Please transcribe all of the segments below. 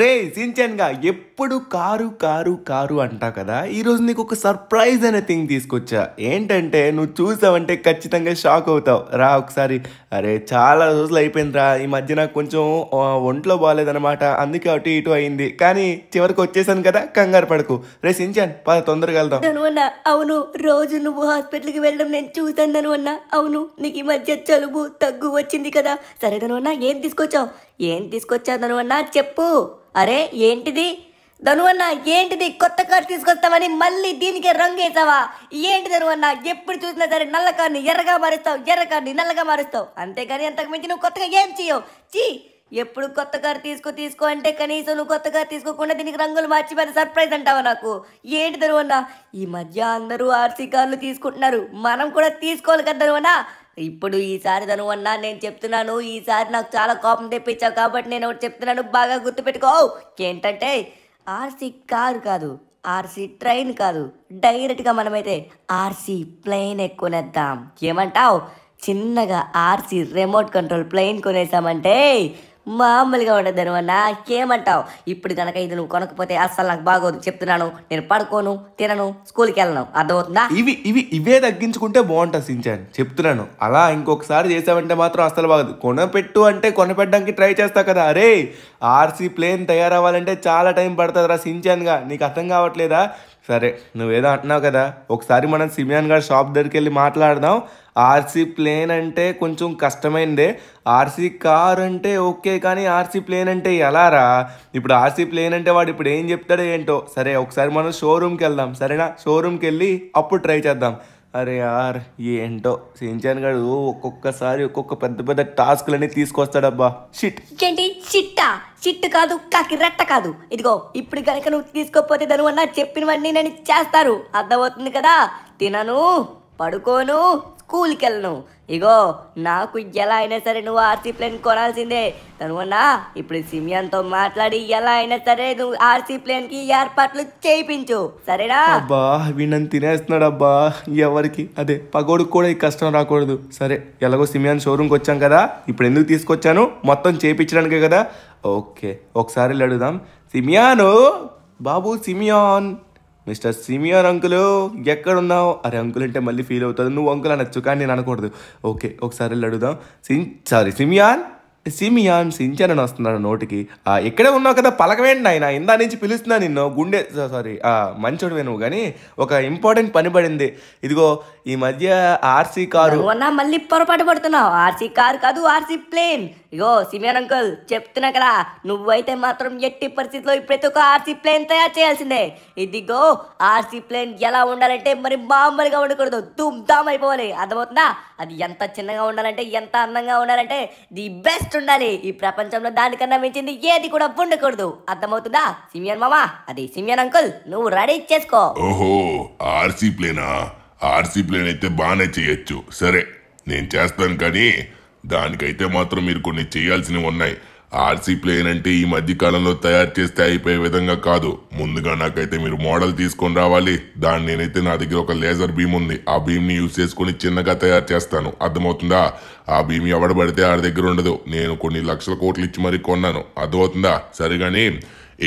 రే సించన్గా ఎప్పుడు car car car అంటావు కదా ఈరోజు నీకు ఒక సర్ప్రైజ్ అనే థింగ్ తీసుకొచ్చా ఏంటంటే నువ్వు చూసావంటే ఖచ్చితంగా షాక్ అవుతావు రా ఒకసారి అరే చాలా రోజులు అయిపోయింది రా ఈ మధ్య నాకు కొంచెం ఒంట్లో బాగాలేదనమాట అందుకే అటు ఇటు అయింది కానీ చివరికి వచ్చేసాను కదా కంగారు పడకు రే సించన్ పద తొందరగా వెళ్దాం అవును రోజు నువ్వు హాస్పిటల్కి వెళ్ళడం నేను చూసాను అన్న అవును నీకు ఈ మధ్య చలుబు తగ్గు వచ్చింది కదా సరే ఏం తీసుకొచ్చావు ఏం తీసుకొచ్చాను అన్న చెప్పు అరే ఏంటిది ధనువన్న ఏంటిది కొత్త కారు తీసుకొస్తామని మళ్ళీ రంగు రంగేసావా ఏంటి ధనువన్న ఎప్పుడు చూసినా సరే నల్ల కార్ని ఎర్రగా మారుస్తావు ఎర్ర కార్ని నల్లగా మారుస్తావు అంతేగాని అంతకు మించి నువ్వు కొత్తగా ఏం చేయవు చీ ఎప్పుడు కొత్త కారు తీసుకో తీసుకో అంటే కనీసం నువ్వు కొత్త కారు తీసుకోకుండా దీనికి రంగులు మార్చి మరి సర్ప్రైజ్ అంటావా నాకు ఏంటి ధనువన్న ఈ మధ్య అందరూ ఆర్సీ కార్లు తీసుకుంటున్నారు మనం కూడా తీసుకోవాలి కదా ధనువన్నా ఇప్పుడు ఈసారి తను అన్నా నేను చెప్తున్నాను ఈసారి నాకు చాలా కోపం తెప్పించావు కాబట్టి నేను ఒకటి చెప్తున్నాను బాగా గుర్తుపెట్టుకో ఏంటంటే ఆర్సీ కారు కాదు ఆర్సీ ట్రైన్ కాదు డైరెక్ట్గా మనమైతే ఆర్సీ ప్లేన్ ఎక్కువనేద్దాం ఏమంటావు చిన్నగా ఆర్సీ రిమోట్ కంట్రోల్ ప్లేన్ కొనేసామంటే మామూలుగా ఉండదు అనమాట నాకేమంటావు ఇప్పుడు కనుక ఇది నువ్వు కొనకపోతే అస్సలు నాకు బాగోదు చెప్తున్నాను నేను పడుకోను తినను స్కూల్కి వెళ్ళను అర్థమవుతుందా ఇవి ఇవి ఇవే తగ్గించుకుంటే బాగుంటుంది సించాన్ చెప్తున్నాను అలా ఇంకొకసారి చేసావంటే మాత్రం అస్సలు బాగదు కొనపెట్టు అంటే కొనపెట్టడానికి ట్రై చేస్తావు కదా అరే ఆర్సీ ప్లేన్ తయారవ్వాలంటే చాలా టైం పడుతుంది రా సించాన్గా నీకు అర్థం కావట్లేదా సరే నువ్వేదో అంటున్నావు కదా ఒకసారి మనం సిమియాన్ గారి షాప్ దగ్గరికి వెళ్ళి మాట్లాడదాం ఆర్సీ ప్లేన్ అంటే కొంచెం కష్టమైందే ఆర్సీ కార్ అంటే ఓకే కానీ ఆర్సీ ప్లేన్ అంటే ఎలారా ఇప్పుడు ఆర్సీ ప్లేన్ అంటే వాడు ఇప్పుడు ఏం చెప్తాడో ఏంటో సరే ఒకసారి మనం షోరూమ్కి వెళ్దాం సరేనా షోరూమ్కి వెళ్ళి అప్పుడు ట్రై చేద్దాం అరే యార్ ఏంటో సించాన్ గారు ఒక్కొక్కసారి ఒక్కొక్క పెద్ద పెద్ద టాస్క్లన్నీ తీసుకొస్తాడబ్బా షిట్ ఏంటి షిట్టా షిట్ కాదు కాకి రెట్ట కాదు ఇదిగో ఇప్పుడు కనుక నువ్వు తీసుకోకపోతే దాని అన్న చెప్పినవన్నీ నేను చేస్తారు అర్థమవుతుంది కదా తినను పడుకోను స్కూల్కి వెళ్ళను ఇగో నాకు ఎలా అయినా సరే నువ్వు ఆర్సీ ప్లేన్ కొనాల్సిందే కనుగొన్నా ఇప్పుడు సిమియన్తో మాట్లాడి ఎలా అయినా సరే నువ్వు ఆర్సీ ప్లేన్ కి ఏర్పాట్లు చేయించు సరేనా అబ్బా వీణని తినేస్తున్నాడు అబ్బా ఎవరికి అదే పగోడు కూడా ఈ కష్టం రాకూడదు సరే ఎలాగో సిమియాన్ షోరూమ్కి వచ్చాం కదా ఇప్పుడు ఎందుకు తీసుకొచ్చాను మొత్తం చేయించడానికే కదా ఓకే ఒకసారి అడుగుదాం సిమియాను బాబు సిమియాన్ మిస్టర్ సిమియర్ అంకులు ఎక్కడున్నావు అరే అంకుల్ అంటే మళ్ళీ ఫీల్ అవుతుంది నువ్వు అంకుల్ అనొచ్చు కానీ నేను అనకూడదు ఓకే ఒకసారి వెళ్ళి అడుగుదాం సిన్ సారీ సిమియాన్ సిమియాన్ సించన్ అని వస్తున్నాడు నోటికి ఎక్కడే ఉన్నావు కదా పలకవేండి ఆయన ఇందా నుంచి పిలుస్తున్నా నిన్ను గుండె సారీ ఆ మంచోడు నువ్వు కానీ ఒక ఇంపార్టెంట్ పని పడింది ఇదిగో ఈ మధ్య ఆర్సీ కారు మళ్ళీ పొరపాటు పడుతున్నావు ఆర్సీ కారు కాదు ఆర్సీ ప్లేన్ ఇగో సిమియాన్ అంకుల్ చెప్తున్నా కదా నువ్వైతే మాత్రం ఎట్టి పరిస్థితిలో ఇప్పుడైతే ఒక ఆర్సీ ప్లేన్ తయారు చేయాల్సిందే ఇదిగో ఆర్సీ ప్లేన్ ఎలా ఉండాలంటే మరి మామూలుగా ఉండకూడదు దుమ్ దామ్ అయిపోవాలి అర్థమవుతుందా అది ఎంత చిన్నగా ఉండాలంటే ఎంత అందంగా ఉండాలంటే ది బెస్ట్ ఫస్ట్ ఉండాలి ఈ ప్రపంచంలో దానికన్నా మించింది ఏది కూడా ఉండకూడదు అర్థమవుతుందా సిమియన్ మామా అది సిమియన్ అంకుల్ నువ్వు రెడీ చేసుకో ఓహో ఆర్సీ ప్లేనా ఆర్సీ ప్లేన్ అయితే బాగానే చేయొచ్చు సరే నేను చేస్తాను కానీ దానికైతే మాత్రం మీరు కొన్ని చేయాల్సినవి ఉన్నాయి ఆర్సీ ప్లేన్ అంటే ఈ మధ్య కాలంలో తయారు చేస్తే అయిపోయే విధంగా కాదు ముందుగా నాకైతే మీరు మోడల్ తీసుకొని రావాలి దాన్ని నేనైతే నా దగ్గర ఒక లేజర్ బీమ్ ఉంది ఆ భీమ్ని యూజ్ చేసుకుని చిన్నగా తయారు చేస్తాను అర్థమవుతుందా ఆ బీమ్ ఎవడ పడితే ఆడి దగ్గర ఉండదు నేను కొన్ని లక్షల కోట్లు ఇచ్చి మరీ కొన్నాను అర్థమవుతుందా సరిగాని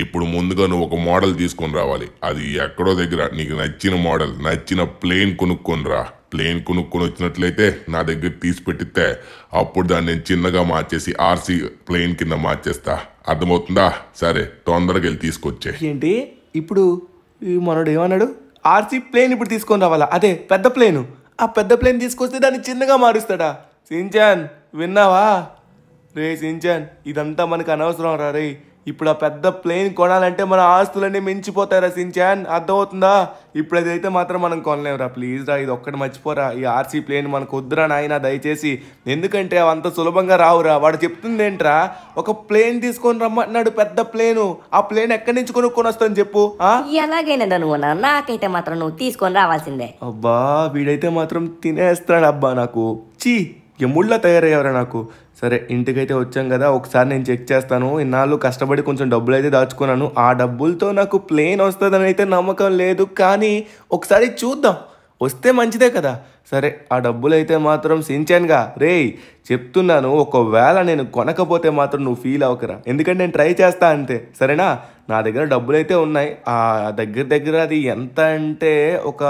ఇప్పుడు ముందుగా నువ్వు ఒక మోడల్ తీసుకొని రావాలి అది ఎక్కడో దగ్గర నీకు నచ్చిన మోడల్ నచ్చిన ప్లేన్ కొనుక్కొని రా ప్లేన్ కొనుక్కొని వచ్చినట్లయితే నా దగ్గర తీసి పెట్టితే అప్పుడు దాన్ని నేను చిన్నగా మార్చేసి ఆర్సీ ప్లేన్ కింద మార్చేస్తా అర్థమవుతుందా సరే తొందరగా వెళ్ళి తీసుకొచ్చే ఏంటి ఇప్పుడు మనడు ఏమన్నాడు ఆర్సీ ప్లేన్ ఇప్పుడు తీసుకొని రావాలా అదే పెద్ద ప్లేను ఆ పెద్ద ప్లేన్ తీసుకొస్తే దాన్ని చిన్నగా మారుస్తాడా సించాన్ విన్నావా రే సించాన్ ఇదంతా మనకు అనవసరం రా రే ఇప్పుడు ఆ పెద్ద ప్లేన్ కొనాలంటే మన ఆస్తులన్నీ మించిపోతాయి సించాన్ అర్థమవుతుందా ఇప్పుడు అదైతే మాత్రం మనం కొనలేమురా ప్లీజ్ రా ఇది ఒక్కటి మర్చిపోరా ఈ ఆర్సీ ప్లేన్ మనకు వద్దురా నాయన దయచేసి ఎందుకంటే అంత సులభంగా రావురా వాడు చెప్తుంది ఏంట్రా ఒక ప్లేన్ తీసుకొని రమ్మంటున్నాడు పెద్ద ప్లేను ఆ ప్లేన్ ఎక్కడి నుంచి కొనుక్కొని వస్తాను చెప్పు ఎలాగైనా నాకైతే మాత్రం నువ్వు తీసుకొని రావాల్సిందే అబ్బా వీడైతే మాత్రం తినేస్తాడు అబ్బా నాకు చీ ఎముళ్ళ తయారయ్యారా నాకు సరే ఇంటికైతే వచ్చాం కదా ఒకసారి నేను చెక్ చేస్తాను ఇన్నాళ్ళు కష్టపడి కొంచెం డబ్బులు అయితే దాచుకున్నాను ఆ డబ్బులతో నాకు ప్లేన్ వస్తుందని అయితే నమ్మకం లేదు కానీ ఒకసారి చూద్దాం వస్తే మంచిదే కదా సరే ఆ డబ్బులు అయితే మాత్రం సించాన్గా రే చెప్తున్నాను ఒకవేళ నేను కొనకపోతే మాత్రం నువ్వు ఫీల్ అవ్వకరా ఎందుకంటే నేను ట్రై చేస్తా అంతే సరేనా నా దగ్గర డబ్బులు అయితే ఉన్నాయి ఆ దగ్గర దగ్గర అది ఎంత అంటే ఒక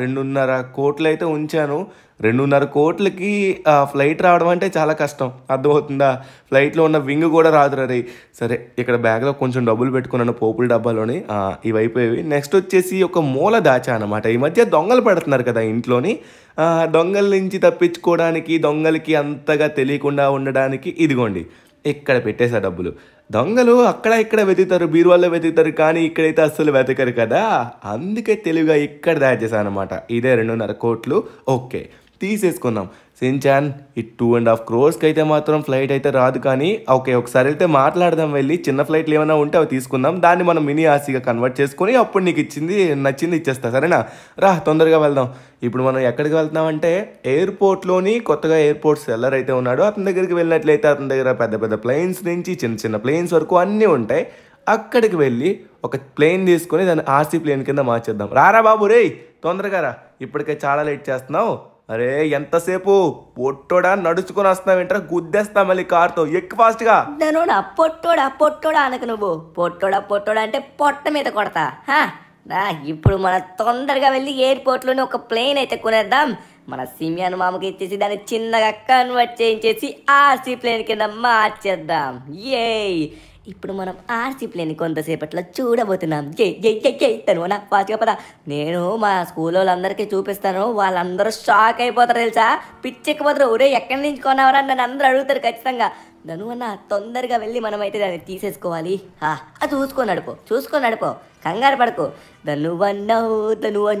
రెండున్నర కోట్లు అయితే ఉంచాను రెండున్నర కోట్లకి ఫ్లైట్ రావడం అంటే చాలా కష్టం అర్థమవుతుందా ఫ్లైట్లో ఉన్న వింగ్ కూడా రాదు రే సరే ఇక్కడ బ్యాగ్లో కొంచెం డబ్బులు పెట్టుకున్నాను పోపుల డబ్బాలోని ఇవి అయిపోయేవి నెక్స్ట్ వచ్చేసి ఒక మూల దాచా అనమాట ఈ మధ్య దొంగలు పెడుతున్నారు కదా ఇంట్లోని దొంగల నుంచి తప్పించుకోవడానికి దొంగలకి అంతగా తెలియకుండా ఉండడానికి ఇదిగోండి ఇక్కడ పెట్టేశా డబ్బులు దొంగలు అక్కడ ఇక్కడ వెతుకుతారు బీరువాల్లో వెతుకుతారు కానీ ఇక్కడైతే అస్సలు వెతకరు కదా అందుకే తెలివిగా ఇక్కడ చేశాను అనమాట ఇదే రెండున్నర కోట్లు ఓకే తీసేసుకుందాం సిన్చాన్ ఈ టూ అండ్ హాఫ్ క్రోర్స్కి అయితే మాత్రం ఫ్లైట్ అయితే రాదు కానీ ఓకే ఒకసారి అయితే మాట్లాడదాం వెళ్ళి చిన్న ఫ్లైట్లు ఏమైనా ఉంటే అవి తీసుకుందాం దాన్ని మనం మినీ ఆసీగా కన్వర్ట్ చేసుకుని అప్పుడు నీకు ఇచ్చింది నచ్చింది ఇచ్చేస్తా సరేనా రా తొందరగా వెళ్దాం ఇప్పుడు మనం ఎక్కడికి వెళ్తున్నామంటే ఎయిర్పోర్ట్లోని కొత్తగా ఎయిర్పోర్ట్ సెల్లర్ అయితే ఉన్నాడు అతని దగ్గరికి వెళ్ళినట్లయితే అతని దగ్గర పెద్ద పెద్ద ప్లేన్స్ నుంచి చిన్న చిన్న ప్లేన్స్ వరకు అన్నీ ఉంటాయి అక్కడికి వెళ్ళి ఒక ప్లేన్ తీసుకొని దాన్ని ఆర్సీ ప్లేన్ కింద మార్చేద్దాం రారా బాబు రే తొందరగా రా ఇప్పటికే చాలా లేట్ చేస్తున్నావు అరే ఎంతసేపు పొట్టోడా నడుచుకొని వస్తున్నావేంట్రా గుద్దేస్తా మళ్ళీ కార్తో ఎక్కువ ఫాస్ట్గా నేను పొట్టోడా పొట్టోడా అనకు నువ్వు పొట్టోడా పొట్టోడా అంటే పొట్ట మీద కొడతా రా ఇప్పుడు మన తొందరగా వెళ్ళి ఎయిర్పోర్ట్లోనే ఒక ప్లేన్ అయితే కొనేద్దాం మన సిమియాన్ మామకి ఇచ్చేసి దాన్ని చిన్నగా కన్వర్ట్ చేయించేసి ఆర్సీ ప్లేన్ కింద మార్చేద్దాం ఏ ఇప్పుడు మనం ప్లేని కొంతసేపట్లో చూడబోతున్నాం జై జై జై జై తనువనా ఫాస్ట్గా పద నేను మా స్కూల్ వాళ్ళందరికీ చూపిస్తాను వాళ్ళందరూ షాక్ అయిపోతారు తెలుసా పిచ్చెక్కిపోతారు ఒరే ఎక్కడి నుంచి కొన్నావరా నన్ను అందరూ అడుగుతారు ఖచ్చితంగా అన్న తొందరగా వెళ్ళి మనమైతే దాన్ని తీసేసుకోవాలి చూసుకొని నడుపు చూసుకొని నడుపు కంగారు పడకు ధనువన్న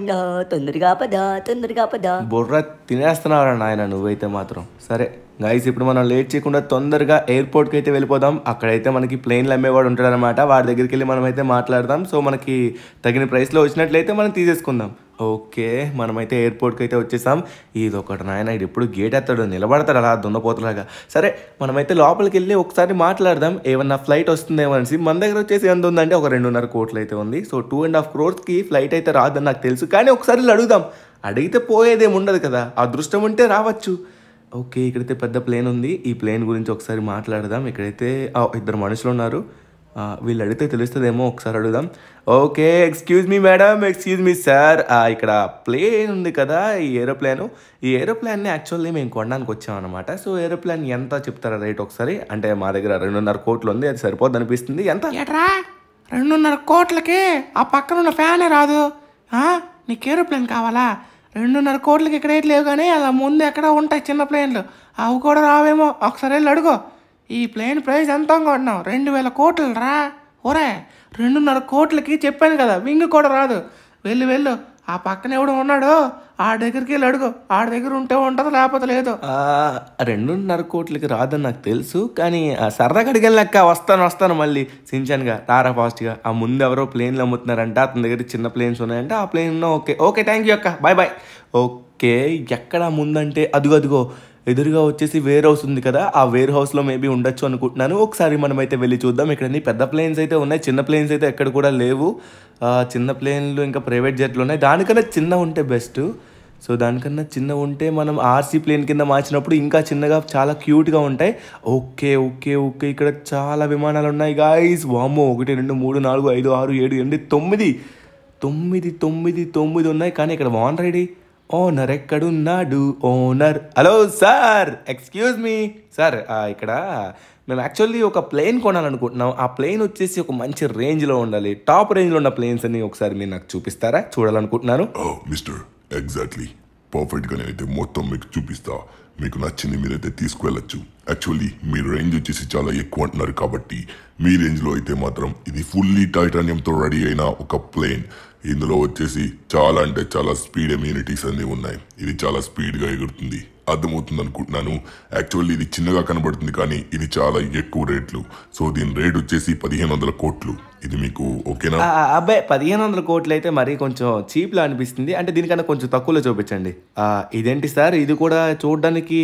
అన్న తొందరగా పద తొందరగా పద బుర్ర తినేస్తున్నావు నాయన నువ్వైతే మాత్రం సరే గైస్ ఇప్పుడు మనం లేట్ చేయకుండా తొందరగా ఎయిర్పోర్ట్కి అయితే వెళ్ళిపోదాం అక్కడైతే మనకి ప్లేన్లు అమ్మేవాడు ఉంటాడనమాట వాడి దగ్గరికి వెళ్ళి మనం అయితే మాట్లాడదాం సో మనకి తగిన ప్రైస్లో వచ్చినట్లయితే మనం తీసేసుకుందాం ఓకే మనమైతే ఎయిర్పోర్ట్కి అయితే వచ్చేసాం ఇది ఒకటి నాయన ఇది ఎప్పుడు గేట్ ఎత్తాడు నిలబడతాడు అలా దున్నపోతలాగా సరే మనమైతే లోపలికి వెళ్ళి ఒకసారి మాట్లాడదాం ఏమన్నా ఫ్లైట్ వస్తుందేమో అనేసి మన దగ్గర వచ్చేసి ఎంత ఉందంటే ఒక రెండున్నర కోట్లు అయితే ఉంది సో టూ అండ్ హాఫ్ క్రోర్స్కి ఫ్లైట్ అయితే రాదని నాకు తెలుసు కానీ ఒకసారి అడుగుదాం అడిగితే పోయేదేముండదు కదా అదృష్టం ఉంటే రావచ్చు ఓకే ఇక్కడైతే పెద్ద ప్లేన్ ఉంది ఈ ప్లేన్ గురించి ఒకసారి మాట్లాడదాం ఇక్కడైతే ఇద్దరు మనుషులు ఉన్నారు వీళ్ళు అడిగితే తెలుస్తుందేమో ఒకసారి అడుగుదాం okay excuse me madam excuse me sir ఇక్కడ ప్లేన్ ఉంది కదా ఈ ఏరోప్లేను ఈ ఏరోప్లేన్ని యాక్చువల్లీ మేము కొనడానికి వచ్చామన్నమాట సో ఏరోప్లేన్ ఎంత చెప్తారా రేట్ ఒకసారి అంటే మా దగ్గర రెండున్నర కోట్లు ఉంది అది సరిపోద్ది అనిపిస్తుంది ఎంత ఏట్రా రెండున్నర కోట్లకి ఆ పక్కన ఉన్న ఫ్యానే రాదు నీకు ఏరోప్లేన్ కావాలా రెండున్నర కోట్లకి ఇక్కడ ఏం లేవు కానీ అలా ముందు ఎక్కడ ఉంటాయి చిన్న ప్లేన్లు అవి కూడా రావేమో ఒకసారి వెళ్ళి అడుగు ఈ ప్లేన్ ప్రైస్ ఎంత అనుకుంటున్నావు రెండు వేల కోట్లు రా ఒరే రెండున్నర కోట్లకి చెప్పాను కదా వింగ్ కూడా రాదు వెళ్ళు వెళ్ళు ఆ పక్కన ఎవడు ఉన్నాడో ఆ దగ్గరికి వెళ్ళి అడుగు ఆ దగ్గర ఉంటే ఉంటుంది లేకపోతే లేదు రెండున్నర కోట్లకి రాదని నాకు తెలుసు కానీ సరదాగా అడిగెళ్ళాక వస్తాను వస్తాను మళ్ళీ సించాన్గా తారా ఫాస్ట్గా ఆ ముందు ఎవరో ప్లేన్లు అమ్ముతున్నారంట అతని దగ్గర చిన్న ప్లేన్స్ ఉన్నాయంటే ఆ plane okay okay thank you అక్క బాయ్ బాయ్ ఓకే ఎక్కడ ముందంటే అదుగు అదుగో ఎదురుగా వచ్చేసి వేర్ హౌస్ ఉంది కదా ఆ వేర్ హౌస్లో మేబీ ఉండొచ్చు అనుకుంటున్నాను ఒకసారి మనమైతే వెళ్ళి చూద్దాం ఇక్కడ పెద్ద ప్లేన్స్ అయితే ఉన్నాయి చిన్న ప్లేన్స్ అయితే ఎక్కడ కూడా లేవు చిన్న ప్లేన్లు ఇంకా ప్రైవేట్ జెట్లు ఉన్నాయి దానికన్నా చిన్న ఉంటే బెస్ట్ సో దానికన్నా చిన్న ఉంటే మనం ఆర్సీ ప్లేన్ కింద మార్చినప్పుడు ఇంకా చిన్నగా చాలా క్యూట్గా ఉంటాయి ఓకే ఓకే ఓకే ఇక్కడ చాలా విమానాలు ఉన్నాయి గాయస్ వామో ఒకటి రెండు మూడు నాలుగు ఐదు ఆరు ఏడు ఎనిమిది తొమ్మిది తొమ్మిది తొమ్మిది తొమ్మిది ఉన్నాయి కానీ ఇక్కడ వాన్ రైడీ ఓనర్ ఎక్కడున్నాడు owner hello sir excuse me sir ఇక్కడ మేము యాక్చువల్లీ ఒక ప్లేన్ కొనాలనుకుంటున్నాం ఆ ప్లేన్ వచ్చేసి ఒక మంచి రేంజ్లో ఉండాలి టాప్ రేంజ్లో ఉన్న ప్లేన్స్ అన్ని ఒకసారి మీరు నాకు చూపిస్తారా చూడాలనుకుంటున్నాను మిస్టర్ oh, ఎగ్జాక్ట్లీ పర్ఫెక్ట్గా నేనైతే మొత్తం మీకు చూపిస్తా మీకు నచ్చింది మీరైతే తీసుకువెళ్ళచ్చు యాక్చువల్లీ మీరు రేంజ్ వచ్చేసి చాలా ఎక్కువ అంటున్నారు కాబట్టి మీ రేంజ్లో అయితే మాత్రం ఇది ఫుల్లీ టైటానియంతో రెడీ అయిన ఒక ప్లేన్ ఇందులో వచ్చేసి చాలా అంటే చాలా స్పీడ్ ఇమ్యూనిటీస్ అన్నీ ఉన్నాయి ఇది చాలా స్పీడ్గా ఎగురుతుంది అర్థమవుతుంది అనుకుంటున్నాను యాక్చువల్లీ ఇది చిన్నగా కనబడుతుంది కానీ ఇది చాలా ఎక్కువ రేట్లు సో దీని రేట్ వచ్చేసి పదిహేను వందల కోట్లు ఇది మీకు ఓకేనా అబ్బాయి పదిహేను వందల కోట్లు అయితే మరీ కొంచెం చీప్లా అనిపిస్తుంది అంటే దీనికన్నా కొంచెం తక్కువలో చూపించండి ఇదేంటి సార్ ఇది కూడా చూడడానికి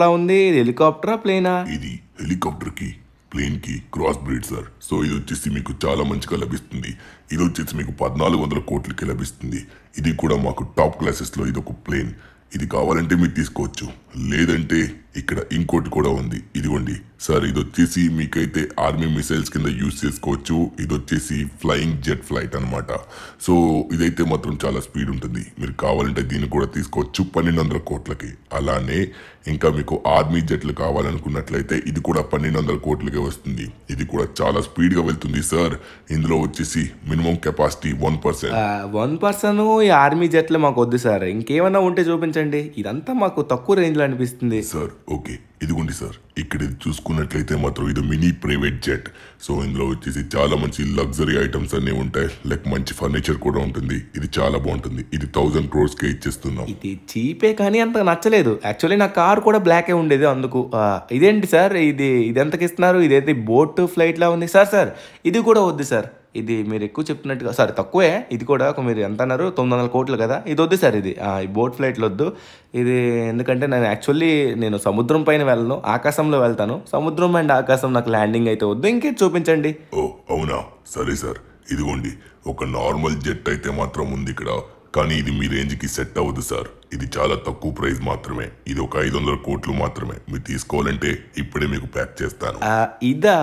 లా ఉంది హెలికాప్టరా ప్లేనా ఇది హెలికాప్టర్కి ప్లేన్ కి క్రాస్ బ్రీడ్ సార్ సో ఇది వచ్చేసి మీకు చాలా మంచిగా లభిస్తుంది ఇది వచ్చేసి మీకు పద్నాలుగు వందల కోట్లకి లభిస్తుంది ఇది కూడా మాకు టాప్ క్లాసెస్లో ఇది ఒక ప్లేన్ ఇది కావాలంటే మీరు తీసుకోవచ్చు లేదంటే ఇక్కడ ఇంకోటి కూడా ఉంది ఇదిగోండి సార్ ఇది వచ్చేసి మీకైతే ఆర్మీ మిసైల్స్ కింద యూజ్ చేసుకోవచ్చు ఇది వచ్చేసి ఫ్లయింగ్ జెట్ ఫ్లైట్ అనమాట సో ఇదైతే మాత్రం చాలా స్పీడ్ ఉంటుంది మీరు కావాలంటే దీన్ని కూడా తీసుకోవచ్చు పన్నెండు వందల కోట్లకి అలానే ఇంకా మీకు ఆర్మీ జెట్లు కావాలనుకున్నట్లయితే ఇది కూడా పన్నెండు వందల కోట్లకే వస్తుంది ఇది కూడా చాలా స్పీడ్గా వెళ్తుంది సార్ ఇందులో వచ్చేసి minimum capacity one percent one percent ఈ ఆర్మీ జెట్లు మాకు వద్దు సార్ ఇంకేమైనా ఉంటే చూపించండి ఇదంతా మాకు తక్కువ రేంజ్లో అనిపిస్తుంది సార్ ఓకే ఇదిగోండి సార్ ఇక్కడ ఇది చూసుకున్నట్లయితే మాత్రం ఇది మినీ ప్రైవేట్ జెట్ సో ఇందులో వచ్చేసి చాలా మంచి లగ్జరీ ఐటమ్స్ అన్నీ ఉంటాయి లైక్ మంచి ఫర్నిచర్ కూడా ఉంటుంది ఇది చాలా బాగుంటుంది ఇది క్రోర్స్ కే ఇచ్చేస్తున్నాం ఇది చీపే కానీ అంత నచ్చలేదు యాక్చువల్లీ నా కార్ కూడా బ్లాక్ ఏ ఉండేది అందుకు ఇదేంటి సార్ ఇది ఇది ఎంతకి ఇస్తున్నారు ఇదైతే బోట్ ఫ్లైట్ లా ఉంది సార్ సార్ ఇది కూడా వద్దు సార్ ఇది మీరు ఎక్కువ చెప్తున్నట్టుగా సార్ తక్కువే ఇది కూడా మీరు ఎంత అన్నారు తొమ్మిది వందల కోట్లు కదా ఇది వద్దు సార్ ఇది ఈ బోట్ ఫ్లైట్లు వద్దు ఇది ఎందుకంటే నేను యాక్చువల్లీ నేను సముద్రం పైన వెళ్ళను ఆకాశంలో వెళ్తాను సముద్రం అండ్ ఆకాశం నాకు ల్యాండింగ్ అయితే వద్దు ఇంకే చూపించండి ఓ అవునా సరే సార్ ఇదిగోండి ఒక నార్మల్ జెట్ అయితే మాత్రం ఉంది ఇక్కడ కానీ ఇది మీ రేంజ్కి సెట్ అవ్వదు సార్ ఇది చాలా తక్కువ ప్రైస్ మాత్రమే ఇది ఒక ఐదు వందల కోట్లు మాత్రమే మీరు తీసుకోవాలంటే ఇప్పుడే మీకు ప్యాక్ చేస్తాను ఇదా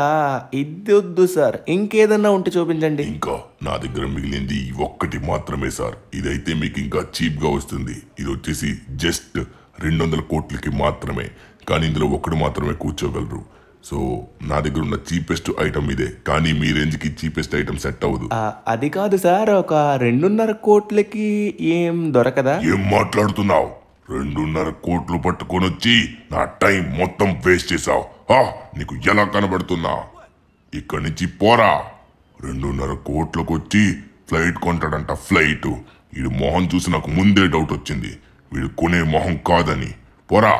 ఇది వద్దు సార్ ఇంకేదన్నా ఉంటే చూపించండి ఇంకా నా దగ్గర మిగిలింది ఒక్కటి మాత్రమే సార్ ఇదైతే మీకు ఇంకా చీప్ గా వస్తుంది ఇది వచ్చేసి జస్ట్ రెండు వందల కోట్లకి మాత్రమే కానీ ఇందులో ఒక్కడు మాత్రమే కూర్చోగలరు సో నా దగ్గర ఉన్న చీపెస్ట్ ఐటమ్ ఇదే కానీ మీ రేంజ్కి చీపెస్ట్ ఐటమ్ సెట్ అవ్వదు అది కాదు సార్ ఒక రెండున్నర కోట్లకి ఏం దొరకదా ఏం మాట్లాడుతున్నావు రెండున్నర కోట్లు పట్టుకొని వచ్చి నా టైం మొత్తం వేస్ట్ చేసావు నీకు ఎలా కనబడుతున్నా ఇక్కడి నుంచి పోరా రెండున్నర కోట్లకు వచ్చి ఫ్లైట్ కొంటాడంట ఫ్లైట్ వీడు మొహం చూసి నాకు ముందే డౌట్ వచ్చింది వీడు కొనే మొహం కాదని పోరా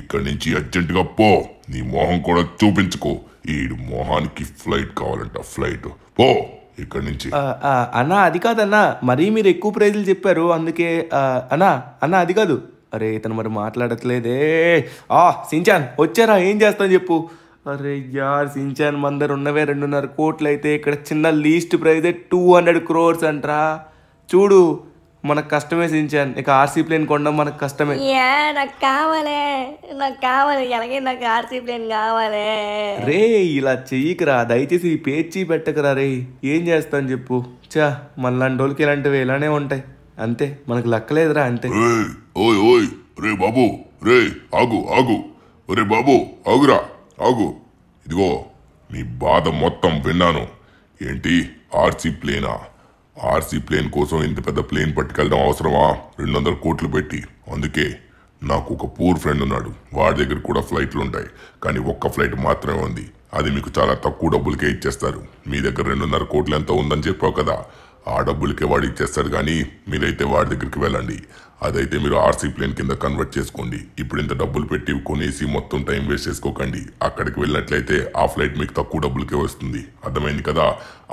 ఇక్కడి నుంచి అర్జెంటుగా పో నీ మొహం కూడా చూపించుకో ఈడు మొహానికి ఫ్లైట్ కావాలంట ఫ్లైట్ పో ఇక్కడి నుంచి అన్నా అది కాదన్నా మరీ మీరు ఎక్కువ ప్రైజులు చెప్పారు అందుకే అన్నా అన్నా అది కాదు అరే ఇతను మరి మాట్లాడట్లేదే ఆ సించాన్ వచ్చారా ఏం చేస్తాను చెప్పు అరే యార్ సించాన్ మందరు ఉన్నవే రెండున్నర కోట్లు అయితే ఇక్కడ చిన్న లీస్ట్ ప్రైజే టూ హండ్రెడ్ క్రోర్స్ అంట్రా చూడు మనకు కష్టమే సించాన్ ఇక ఆర్సీ ప్లేన్ కొనడం మనకు కష్టమే నాకు కావాలే నాకు కావాలి ఎలాగే నాకు ఆర్సీ ప్లేన్ కావాలే రే ఇలా చెయ్యకురా దయచేసి పేర్చి పెట్టకరా రే ఏం చేస్తాను చెప్పు చా మళ్ళాంటి డోలికి ఇలాంటివి ఇలానే ఉంటాయి అంతే మనకు లక్కలేదురా అంతే ఓయ్ ఓయ్ రే బాబు రే ఆగు ఆగు రే బాబు ఆగురా ఆగు ఇదిగో నీ బాధ మొత్తం విన్నాను ఏంటి ఆర్సీ ప్లేనా ఆర్సీ ప్లేన్ కోసం ఇంత పెద్ద ప్లేన్ పట్టుకెళ్ళడం అవసరమా రెండు వందల కోట్లు పెట్టి అందుకే నాకు ఒక పూర్ ఫ్రెండ్ ఉన్నాడు వాడి దగ్గర కూడా ఫ్లైట్లు ఉంటాయి కానీ ఒక్క ఫ్లైట్ మాత్రమే ఉంది అది మీకు చాలా తక్కువ డబ్బులకే ఇచ్చేస్తారు మీ దగ్గర రెండున్నర కోట్లు ఎంత ఉందని చెప్పావు కదా ఆ డబ్బులకే వాడు ఇచ్చేస్తాడు కానీ మీరైతే వాడి దగ్గరికి వెళ్ళండి అదైతే మీరు ఆర్సీ ప్లేన్ కింద కన్వర్ట్ చేసుకోండి ఇప్పుడు ఇంత డబ్బులు పెట్టి కొనేసి మొత్తం టైం వేస్ట్ చేసుకోకండి అక్కడికి వెళ్ళినట్లయితే ఆ ఫ్లైట్ మీకు తక్కువ డబ్బులకే వస్తుంది అర్థమైంది కదా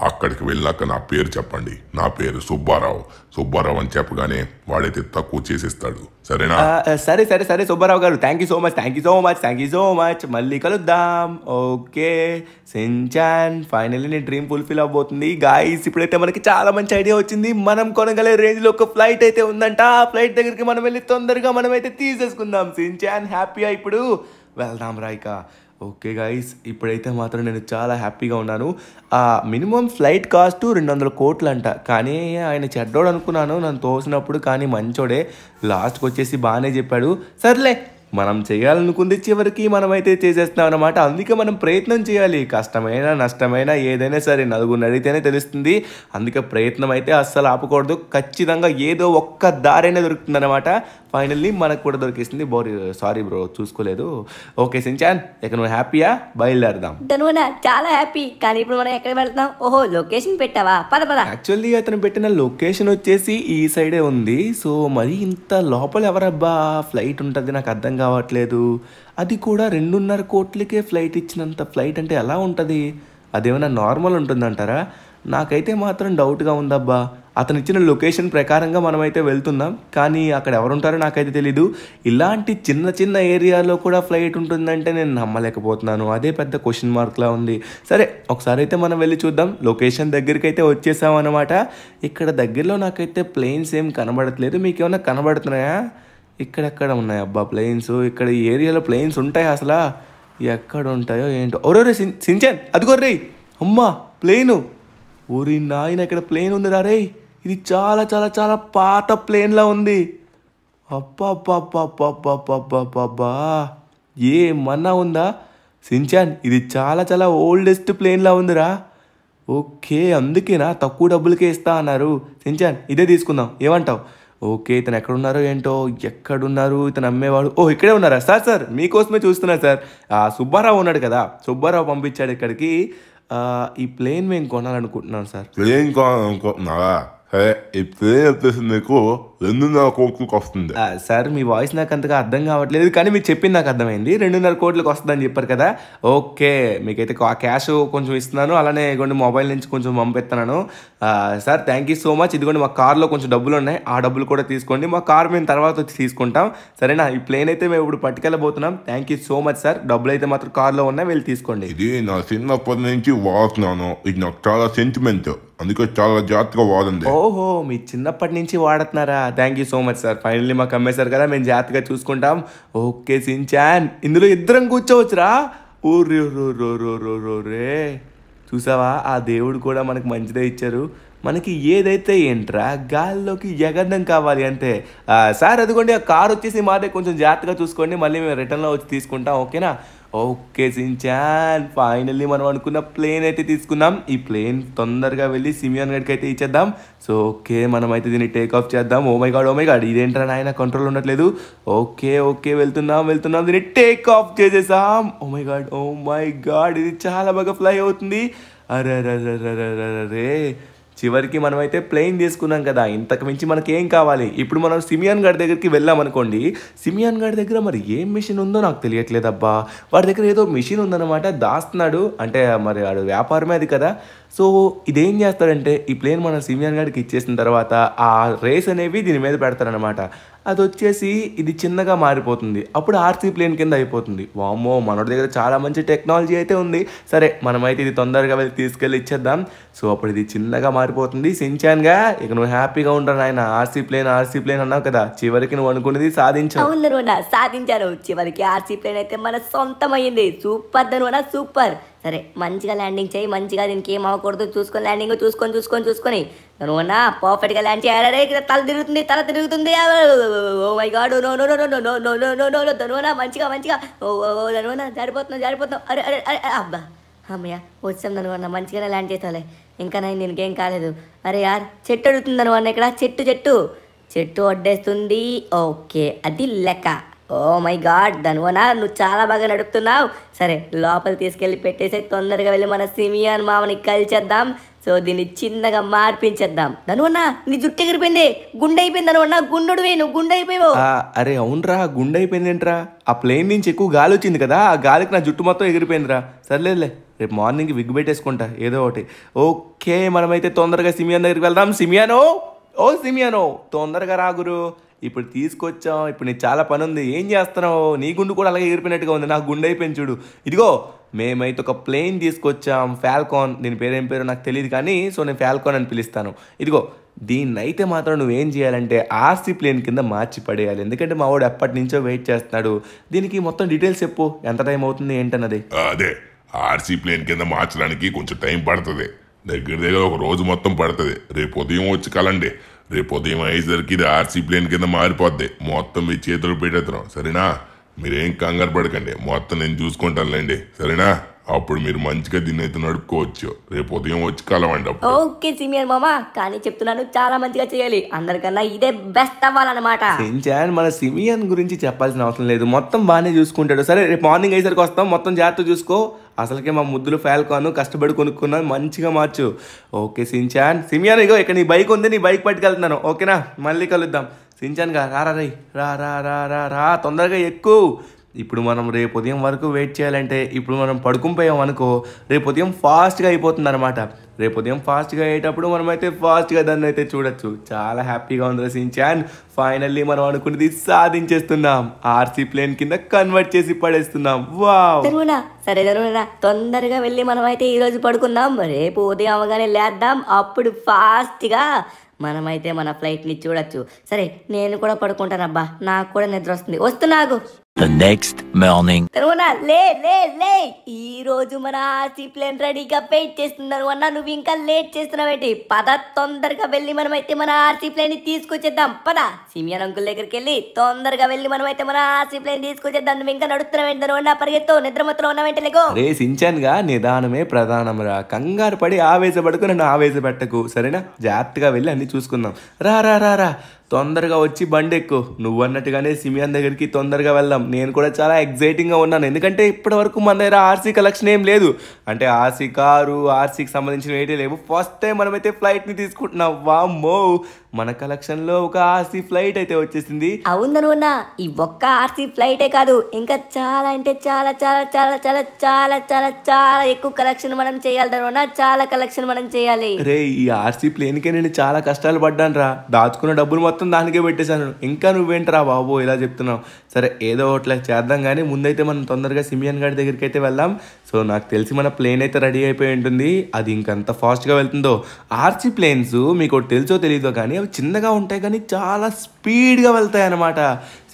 అక్కడికి వెళ్ళాక నా పేరు చెప్పండి నా పేరు సుబ్బారావు సుబ్బారావు అని చెప్పగానే వాడైతే తక్కువ చేసేస్తాడు సరేనా సరే సరే సరే సుబ్బారావు గారు thank you so much thank you so much thank you so much మళ్ళీ కలుద్దాం ఓకే సెంచాన్ ఫైనల్లీ నీ డ్రీమ్ ఫుల్ఫిల్ అవబోతుంది గాయస్ ఇప్పుడైతే మనకి చాలా మంచి ఐడియా వచ్చింది మనం కొనగలే రేంజ్లో ఒక ఫ్లైట్ అయితే ఉందంట ఆ ఫ్లైట్ గేట్ దగ్గరికి మనం వెళ్ళి తొందరగా మనమైతే తీసేసుకుందాం సిన్చాన్ హ్యాపీగా ఇప్పుడు వెళ్దాం రాయిక ఓకే గాయస్ ఇప్పుడైతే మాత్రం నేను చాలా హ్యాపీగా ఉన్నాను ఆ మినిమం ఫ్లైట్ కాస్ట్ రెండు వందల కోట్లు అంట కానీ ఆయన చెడ్డోడు అనుకున్నాను నన్ను తోసినప్పుడు కానీ మంచోడే లాస్ట్కి వచ్చేసి బాగానే చెప్పాడు సర్లే మనం చేయాలనుకుంది చివరికి మనమైతే చేసేస్తున్నాం అనమాట అందుకే మనం ప్రయత్నం చేయాలి కష్టమైనా నష్టమైనా ఏదైనా సరే నలుగురు నడితేనే తెలుస్తుంది అందుకే ప్రయత్నం అయితే అస్సలు ఆపకూడదు ఖచ్చితంగా ఏదో ఒక్క దారైనా దొరుకుతుంది అనమాట ఫైనల్లీ మనకు కూడా దొరికిస్తుంది బోరీ సారీ బ్రో చూసుకోలేదు ఓకే సించాన్ ఇక నువ్వు హ్యాపీయా బయలుదేరదాం చాలా హ్యాపీ కానీ ఇప్పుడు మనం ఎక్కడ వెళ్తాం ఓహో లొకేషన్ పెట్టావా పద పద యాక్చువల్లీ అతను పెట్టిన లొకేషన్ వచ్చేసి ఈ సైడే ఉంది సో మరి ఇంత లోపల ఎవరబ్బా ఫ్లైట్ ఉంటుంది నాకు అర్థం కావట్లేదు అది కూడా రెండున్నర కోట్లకే ఫ్లైట్ ఇచ్చినంత ఫ్లైట్ అంటే ఎలా ఉంటుంది అదేమైనా నార్మల్ ఉంటుందంటారా నాకైతే మాత్రం డౌట్గా ఉందబ్బా అతను ఇచ్చిన లొకేషన్ ప్రకారంగా మనమైతే వెళ్తున్నాం కానీ అక్కడ ఎవరుంటారో నాకైతే తెలీదు ఇలాంటి చిన్న చిన్న ఏరియాలో కూడా ఫ్లైట్ ఉంటుందంటే నేను నమ్మలేకపోతున్నాను అదే పెద్ద క్వశ్చన్ మార్క్లా ఉంది సరే ఒకసారి అయితే మనం వెళ్ళి చూద్దాం లొకేషన్ దగ్గరికి అయితే వచ్చేసామన్నమాట ఇక్కడ దగ్గరలో నాకైతే ప్లేన్స్ ఏం కనబడట్లేదు మీకు ఏమైనా కనబడుతున్నాయా ఇక్కడెక్కడ ఉన్నాయి అబ్బా ప్లేన్స్ ఇక్కడ ఈ ఏరియాలో ప్లేన్స్ ఉంటాయి అసలు ఎక్కడ ఉంటాయో ఏంటో ఒరే సిన్ సించాన్ అదిగో అమ్మా ప్లేను ఊరి నాయన ఇక్కడ ప్లేన్ ఉందిరా రే ఇది చాలా చాలా చాలా పాత ప్లేన్లా ఉంది అబ్బాబ్బాబ్బాబ్బాబ్బాబ్బా ఏమన్నా ఉందా సించాన్ ఇది చాలా చాలా ఓల్డెస్ట్ ప్లేన్లా ఉందిరా ఓకే అందుకేనా తక్కువ డబ్బులకే ఇస్తా అన్నారు సించాన్ ఇదే తీసుకుందాం ఏమంటావు ఓకే ఇతను ఎక్కడున్నారో ఏంటో ఎక్కడున్నారు ఇతను అమ్మేవాడు ఓ ఇక్కడే ఉన్నారా సార్ సార్ మీకోసమే చూస్తున్నా సార్ ఆ సుబ్బారావు ఉన్నాడు కదా సుబ్బారావు పంపించాడు ఇక్కడికి ఈ ప్లేన్ మేము కొనాలనుకుంటున్నాను సార్ ప్లేన్ ε, η πτήρια του Εθνικού రెండున్నర కోట్లకు వస్తుంది సార్ మీ వాయిస్ నాకు అంతగా అర్థం కావట్లేదు కానీ మీరు చెప్పింది నాకు అర్థమైంది రెండున్నర కోట్లకు వస్తుందని చెప్పారు కదా ఓకే మీకైతే క్యాష్ కొంచెం ఇస్తున్నాను అలానే ఇదిగోండి మొబైల్ నుంచి కొంచెం పంపిస్తున్నాను sir thank you so much ఇదిగోండి మా కార్లో కొంచెం డబ్బులు ఉన్నాయి ఆ డబ్బులు కూడా తీసుకోండి మా కార్ మేము తర్వాత వచ్చి తీసుకుంటాం సరేనా ఈ ప్లేన్ అయితే మేము ఇప్పుడు పట్టుకెళ్ళబోతున్నాం thank you so much sir డబ్బులు అయితే మాత్రం కార్లో ఉన్నాయి వెళ్ళి తీసుకోండి ఇది నా చిన్నప్పటి నుంచి వాడుతున్నాను ఇది నాకు చాలా సెంటిమెంట్ అందుకే చాలా జాగ్రత్తగా వాడండి ఓహో మీ చిన్నప్పటి నుంచి వాడుతున్నారా thank you so much sir finally మాకు అమ్మేశారు కదా మేము జాగ్రత్తగా చూసుకుంటాం ఓకే సించాన్ ఇందులో ఇద్దరం కూర్చోవచ్చురా ఊర్రే రే చూసావా ఆ దేవుడు కూడా మనకు మంచిదే ఇచ్చారు మనకి ఏదైతే ఏంట్రా గాల్లోకి ఎగడం కావాలి అంతే సార్ అదిగోండి ఆ కార్ వచ్చేసి మాదే కొంచెం జాగ్రత్తగా చూసుకోండి మళ్ళీ మేము రిటర్న్లో వచ్చి తీసుకుంటాం ఓకేనా ఓకే సించాన్ ఫైనల్లీ మనం అనుకున్న ప్లేన్ అయితే తీసుకున్నాం ఈ ప్లేన్ తొందరగా వెళ్ళి సిమియాన్ గడికి అయితే ఇచ్చేద్దాం సో ఓకే మనం అయితే దీన్ని టేక్ ఆఫ్ చేద్దాం oh my God oh my God ఇదేంటారా నాయన కంట్రోల్ ఉండట్లేదు ఓకే ఓకే వెళ్తున్నాం వెళ్తున్నాం దీన్ని టేక్ ఆఫ్ చేసేసాం oh my God oh my God ఇది చాలా బాగా ఫ్లై అవుతుంది అరే అరే అరే అరే చివరికి మనమైతే ప్లెయిన్ తీసుకున్నాం కదా ఇంతకు మించి మనకి ఏం కావాలి ఇప్పుడు మనం సిమియాన్ గారి దగ్గరికి అనుకోండి సిమియాన్ గారి దగ్గర మరి ఏం మిషన్ ఉందో నాకు తెలియట్లేదబ్బా వాడి దగ్గర ఏదో మిషన్ ఉందన్నమాట దాస్తున్నాడు అంటే మరి వాడు వ్యాపారమే అది కదా సో ఇదేం చేస్తాడంటే ఈ ప్లేన్ మనం సిమియాన్ గడికి ఇచ్చేసిన తర్వాత ఆ రేస్ అనేవి దీని మీద పెడతారనమాట అది వచ్చేసి ఇది చిన్నగా మారిపోతుంది అప్పుడు ఆర్సీ ప్లేన్ కింద అయిపోతుంది వామ్మో మనోడి దగ్గర చాలా మంచి టెక్నాలజీ అయితే ఉంది సరే మనమైతే ఇది తొందరగా వెళ్ళి తీసుకెళ్ళి ఇచ్చేద్దాం సో అప్పుడు ఇది చిన్నగా మారిపోతుంది సించాన్గా ఇక నువ్వు హ్యాపీగా ఉంటాను ఆయన ఆర్సీ ప్లేన్ ఆర్సీ ప్లేన్ అన్నావు కదా చివరికి నువ్వు అనుకున్నది సాధించావు సాధించారు చివరికి ఆర్సీ ప్లేన్ అయితే మన సొంతం అయ్యింది సూపర్ ధనువనా సూపర్ సరే మంచిగా ల్యాండింగ్ చేయి మంచిగా దీనికి ఏం అవ్వకూడదు చూసుకొని ల్యాండింగ్ చూసుకొని చూసుకొని చూసుకొని నువ్వు నా పర్ఫెక్ట్గా ల్యాండ్ చేయాలరే తల తిరుగుతుంది తల తిరుగుతుంది oh my God no no no no no no no no no no ధనువనా మంచిగా మంచిగా ఓ ధనువనా జారిపోతున్నా జారిపోతున్నావు అరే అరే అరే అబ్బా అమ్మయ్య వచ్చాం ధనువన్న మంచిగానే ల్యాండ్ చేస్తాలే ఇంకా నేను దీనికేం కాలేదు అరే యార్ చెట్టు అడుగుతుంది ధనువన్న ఇక్కడ చెట్టు చెట్టు చెట్టు అడ్డేస్తుంది ఓకే అది లెక్క ఓ మై గాడ్ ధనువనా నువ్వు చాలా బాగా నడుపుతున్నావు సరే లోపల తీసుకెళ్ళి పెట్టేసి తొందరగా వెళ్ళి మన సిమియాన్ మామని కలిచేద్దాం సో దీన్ని చిన్నగా మార్పించేద్దాం ధనువన్న నీ జుట్టు ఎగిరిపోయింది గుండె అయిపోయింది ధనువన్న గుండెడు నువ్వు గుండె అయిపోయావు అరే అవునరా గుండె ఏంట్రా ఆ ప్లేన్ నుంచి ఎక్కువ గాలి వచ్చింది కదా ఆ గాలికి నా జుట్టు మొత్తం ఎగిరిపోయిందిరా సర్లేదులే రేపు మార్నింగ్ విగ్ పెట్టేసుకుంటా ఏదో ఒకటి ఓకే మనమైతే తొందరగా సిమియాన్ దగ్గరికి వెళ్దాం సిమియానో ఓ సిమియానో తొందరగా రాగురు ఇప్పుడు తీసుకొచ్చాం ఇప్పుడు నీకు చాలా పని ఉంది ఏం చేస్తున్నావు నీ గుండు కూడా అలాగే ఎగిరిపోయినట్టుగా ఉంది నాకు గుండె అయిపోయింది చూడు ఇదిగో మేమైతే ఒక ప్లేన్ తీసుకొచ్చాం ఫాల్కాన్ దీని పేరేం పేరు నాకు తెలియదు కానీ సో నేను ఫాల్కాన్ అని పిలుస్తాను ఇదిగో దీన్నైతే మాత్రం నువ్వేం చేయాలంటే ఆర్సీ ప్లేన్ కింద మార్చి పడేయాలి ఎందుకంటే మా వాడు ఎప్పటి నుంచో వెయిట్ చేస్తున్నాడు దీనికి మొత్తం డీటెయిల్స్ చెప్పు ఎంత టైం అవుతుంది ఏంటన్నది అదే ఆర్సీ ప్లేన్ కింద మార్చడానికి కొంచెం టైం పడుతుంది దగ్గర దగ్గర ఒక రోజు మొత్తం పడుతుంది రేపు ఉదయం వచ్చి కలండి రేపు ఉదయం అయ్యేసరికి ఇది ఆర్సీ ప్లేన్ కింద మారిపోద్ది మొత్తం మీ చేతులు పెట్టేస్తున్నాం సరేనా మీరేం కంగారు పడకండి మొత్తం నేను చూసుకుంటానులేండి సరేనా అప్పుడు మీరు మంచిగా దీన్ని అయితే నడుపుకోవచ్చు రేపు ఉదయం వచ్చి కలవండి ఓకే సీనియర్ మామా కానీ చెప్తున్నాను చాలా మంచిగా చేయాలి అందరికన్నా ఇదే బెస్ట్ అవ్వాలన్నమాట మన సిమియన్ గురించి చెప్పాల్సిన అవసరం లేదు మొత్తం బాగానే చూసుకుంటాడు సరే రేపు మార్నింగ్ అయ్యేసరికి వస్తాం మొత్తం జాగ్రత్త చూసుకో అసలుకే మా ముద్దులు ఫ్యాల్కాను కష్టపడి కొనుక్కున్నాను మంచిగా మార్చు ఓకే సించాన్ సిమియాన్ ఇగో ఇక్కడ నీ బైక్ ఉంది నీ బైక్ పట్టుకెళ్తున్నాను ఓకేనా మళ్ళీ కలుద్దాం సించాన్గా రా రా రై రా రా రా రా రా తొందరగా ఎక్కువ ఇప్పుడు మనం రేపు ఉదయం వరకు వెయిట్ చేయాలంటే ఇప్పుడు మనం పడుకునిపోయాం అనుకో రేపు ఉదయం ఫాస్ట్గా అయిపోతుంది అనమాట రేపు ఉదయం ఫాస్ట్గా అయ్యేటప్పుడు మనమైతే ఫాస్ట్గా దాన్ని అయితే చూడొచ్చు చాలా హ్యాపీగా ఉంది రసించి అండ్ ఫైనల్లీ మనం అనుకున్నది సాధించేస్తున్నాం ఆర్సీ ప్లేన్ కింద కన్వర్ట్ చేసి పడేస్తున్నాం వావ్ సరే జరుగునా తొందరగా వెళ్ళి మనం అయితే ఈరోజు పడుకుందాం రేపు ఉదయం అవగానే లేద్దాం అప్పుడు ఫాస్ట్గా మనమైతే మన ఫ్లైట్ని చూడొచ్చు సరే నేను కూడా పడుకుంటానబ్బా నాకు కూడా నిద్ర వస్తుంది వస్తున్నాకు ద నెక్స్ట్ మార్నింగ్ నరువన్నా లే లే లే ఈ రోజు మన ఆర్సీ ప్లేన్ రెడీగా వెయిట్ చేస్తున్నారు అన్న నువ్వు ఇంకా లేట్ చేస్తున్నావేంటి పద తొందరగా వెళ్ళి మనమైతే మన ఆర్సీ ప్లేన్ తీసుకొచ్చేద్దాం పద సిమియన్ అంకుల్ దగ్గరికి వెళ్ళి తొందరగా వెళ్ళి మనమైతే మన ఆర్సీ ప్లేన్ తీసుకొచ్చేద్దాం నువ్వు ఇంకా నడుస్తున్నావేంటి నరువన్నా పరిగెత్తు నిద్రమత్తులో ఉన్నావేంటి లేకో రే సించాన్ గా నిదానమే ప్రధానంరా కంగారు పడి ఆవేశపడుకు నన్ను ఆవేశపెట్టకు సరేనా జాగ్రత్తగా వెళ్ళి అన్ని చూసుకుందాం రా రా రా రా తొందరగా వచ్చి బండి ఎక్కు నువ్వు అన్నట్టుగానే సిమియాన్ దగ్గరికి తొందరగా వెళ్దాం నేను కూడా చాలా ఎగ్జైటింగ్గా ఉన్నాను ఎందుకంటే ఇప్పటి వరకు మన దగ్గర ఆర్సీ కలెక్షన్ ఏం లేదు అంటే ఆర్సీ కారు ఆర్సీకి సంబంధించిన ఏంటి లేవు ఫస్ట్ టైం మనమైతే ఫ్లైట్ని తీసుకుంటున్నాం వామ్మో మన కలెక్షన్లో ఒక ఆర్సీ ఫ్లైట్ అయితే వచ్చేసింది అవును ఈ ఒక్క ఆర్సీ ఫ్లైటే కాదు ఇంకా చాలా అంటే చాలా చాలా చాలా చాలా చాలా చాలా చాలా ఎక్కువ కలెక్షన్ మనం చేయాలి అన్న చాలా కలెక్షన్ మనం చేయాలి రే ఈ ఆర్సీ ప్లేన్కే నేను చాలా కష్టాలు పడ్డాను రా దాచుకున్న డబ్బులు మొత్తం మొత్తం దానికే పెట్టేశాను ఇంకా నువ్వేంట్రా బాబు ఇలా చెప్తున్నావు సరే ఏదో ఒకట్లా చేద్దాం కానీ ముందైతే మనం తొందరగా సిమియన్ గారి దగ్గరికి అయితే వెళ్దాం సో నాకు తెలిసి మన ప్లేన్ అయితే రెడీ అయిపోయి ఉంటుంది అది ఇంకంత ఫాస్ట్గా వెళ్తుందో ఆర్చి ప్లేన్స్ మీకు తెలుసో తెలియదో కానీ అవి చిన్నగా ఉంటాయి కానీ చాలా స్పీడ్గా వెళ్తాయి అనమాట